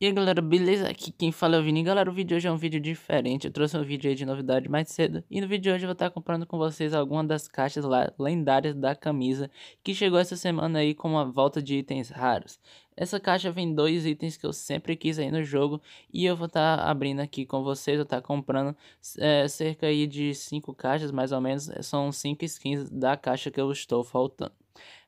E aí galera, beleza? Aqui quem fala é o Vini. Galera, o vídeo de hoje é um vídeo diferente. Eu trouxe um vídeo aí de novidade mais cedo. E no vídeo de hoje eu vou estar comprando com vocês algumas das caixas lá lendárias da camisa que chegou essa semana aí com uma volta de itens raros. Essa caixa vem dois itens que eu sempre quis aí no jogo e eu vou estar tá abrindo aqui com vocês, eu estar tá comprando é, cerca aí de cinco caixas mais ou menos, é, são cinco skins da caixa que eu estou faltando.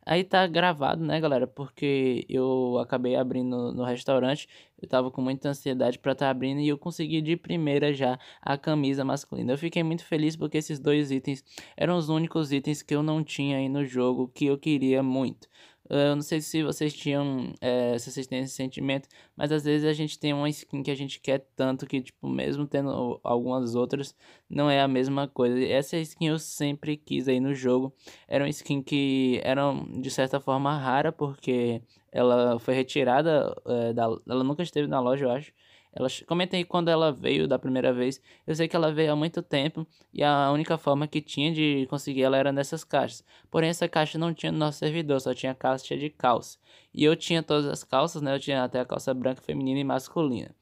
Aí tá gravado, né, galera? Porque eu acabei abrindo no restaurante. Eu tava com muita ansiedade para estar tá abrindo e eu consegui de primeira já a camisa masculina. Eu fiquei muito feliz porque esses dois itens eram os únicos itens que eu não tinha aí no jogo que eu queria muito. Ah, eu não sei se vocês tinham, é, se vocês têm esse sentimento, mas às vezes a gente tem uma skin que a gente quer tanto que, tipo, mesmo tendo algumas outras, não é a mesma coisa. Essa skin eu sempre quis aí no jogo. Era uma skin que era, de certa forma, rara, porque ela foi retirada, é, da, ela nunca esteve na loja, eu acho. Ela, comentem quando ela veio da primeira vez. Eu sei que ela veio há muito tempo e a única forma que tinha de conseguir ela era nessas caixas. Porém, essa caixa não tinha no nosso servidor, só tinha caixa de calça. E eu tinha todas as calças, né? Eu tinha até a calça branca feminina e masculina.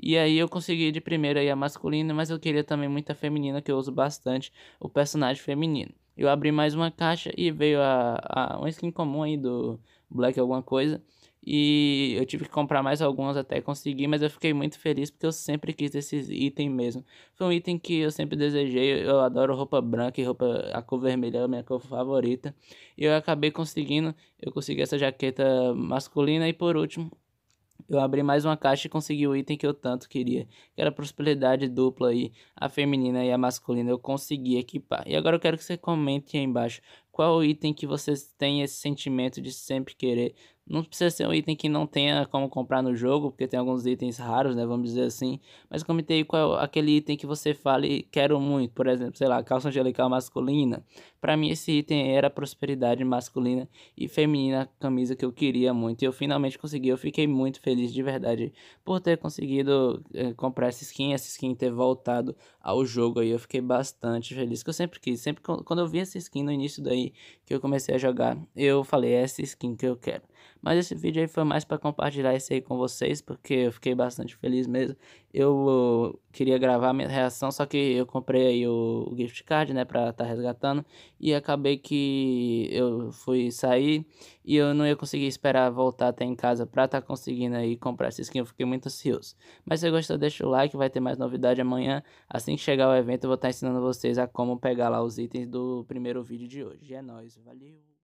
E aí eu consegui de primeira a masculina, mas eu queria também muita feminina, que eu uso bastante o personagem feminino. Eu abri mais uma caixa e veio a, a um skin comum aí do Black alguma coisa. E eu tive que comprar mais alguns até conseguir, mas eu fiquei muito feliz porque eu sempre quis esse item mesmo. Foi um item que eu sempre desejei, eu adoro roupa branca e roupa a cor vermelha, é a minha cor favorita. E eu acabei conseguindo, eu consegui essa jaqueta masculina e por último, eu abri mais uma caixa e consegui o item que eu tanto queria, que era a prosperidade dupla aí, a feminina e a masculina, eu consegui equipar. E agora eu quero que você comente aí embaixo qual item que você tem esse sentimento de sempre querer, não precisa ser um item que não tenha como comprar no jogo, porque tem alguns itens raros, né? Vamos dizer assim. Mas comentei qual é aquele item que você fala e quero muito. Por exemplo, sei lá, calça angelical masculina. Para mim esse item era prosperidade masculina e feminina, camisa que eu queria muito. E eu finalmente consegui. Eu fiquei muito feliz de verdade por ter conseguido eh, comprar essa skin, essa skin ter voltado ao jogo aí. Eu fiquei bastante feliz, que eu sempre quis. Sempre quando eu vi essa skin no início daí que eu comecei a jogar, eu falei, é essa skin que eu quero. Mas esse vídeo aí foi mais para compartilhar isso aí com vocês, porque eu fiquei bastante feliz mesmo. Eu uh, queria gravar minha reação, só que eu comprei aí o, gift card, né, pra estar tá resgatando. E acabei que eu fui sair e eu não ia conseguir esperar voltar até em casa pra estar tá conseguindo aí comprar esse skin. Eu fiquei muito ansioso. Mas se você gostou, deixa o like, vai ter mais novidade amanhã. Assim que chegar o evento, eu vou estar tá ensinando vocês a como pegar lá os itens do primeiro vídeo de hoje. É nóis, valeu!